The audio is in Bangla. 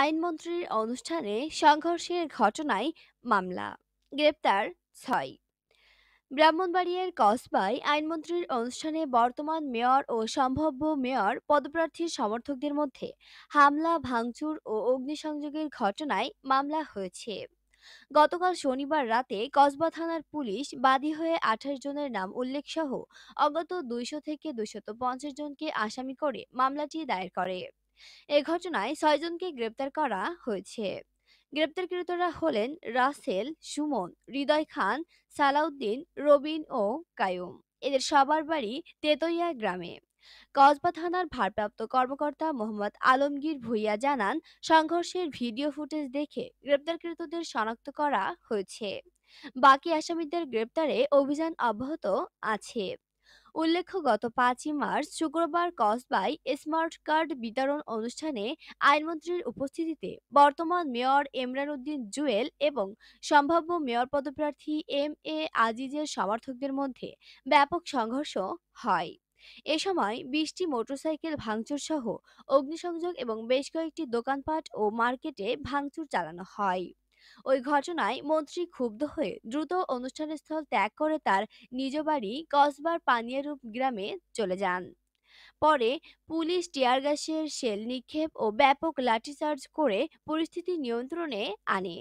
আইনমন্ত্রীর অনুষ্ঠানে সংঘর্ষের ঘটনায় মামলা গ্রেপ্তার ছয় ব্রাহ্মণবাড়িয়ার কসবায় আইনমন্ত্রীর অনুষ্ঠানে বর্তমান মেয়র ও সম্ভাব্য মেয়র পদপ্রার্থীর সমর্থকদের মধ্যে হামলা ভাঙচুর ও অগ্নিসংযোগের ঘটনায় মামলা হয়েছে গতকাল শনিবার রাতে কসবা থানার পুলিশ বাদী হয়ে আঠাশ জনের নাম উল্লেখ সহ অগত দুইশো থেকে দুইশত পঞ্চাশ জনকে আসামি করে মামলাটি দায়ের করে এ ঘটনায় ছয়জনকে গ্রেপ্তার করা হয়েছে গ্রেপ্তারকৃতরা হলেন রাসেল সুমন হৃদয় খান সালাউদ্দিন রবিন ও কায়ুম এদের সবার বাড়ি তেতইয়া গ্রামে কসবা থানার ভারপ্রাপ্ত কর্মকর্তা মোহাম্মদ আলমগীর ভুইয়া জানান সংঘর্ষের ভিডিও ফুটেজ দেখে গ্রেপ্তারকৃতদের শনাক্ত করা হয়েছে বাকি আসামিদের গ্রেপ্তারে অভিযান অব্যাহত আছে উল্লেখ্য গত পাঁচই মার্চ শুক্রবার কসবাই স্মার্ট কার্ড বিতরণ অনুষ্ঠানে আইনমন্ত্রীর উপস্থিতিতে বর্তমান মেয়র এমরান উদ্দিন জুয়েল এবং সম্ভাব্য মেয়র পদপ্রার্থী এম এ আজিজের সমর্থকদের মধ্যে ব্যাপক সংঘর্ষ হয় এ সময় বিশটি মোটরসাইকেল ভাঙচুর সহ অগ্নিসংযোগ এবং বেশ কয়েকটি দোকানপাট ও মার্কেটে ভাঙচুর চালানো হয় ওই ঘটনায় মন্ত্রী ক্ষুব্ধ হয়ে দ্রুত অনুষ্ঠানস্থল ত্যাগ করে তার নিজ বাড়ি কসবার পানিয়ারূপ গ্রামে চলে যান পরে পুলিশ টিয়ার গ্যাসের শেল নিক্ষেপ ও ব্যাপক লাঠিচার্জ করে পরিস্থিতি নিয়ন্ত্রণে আনে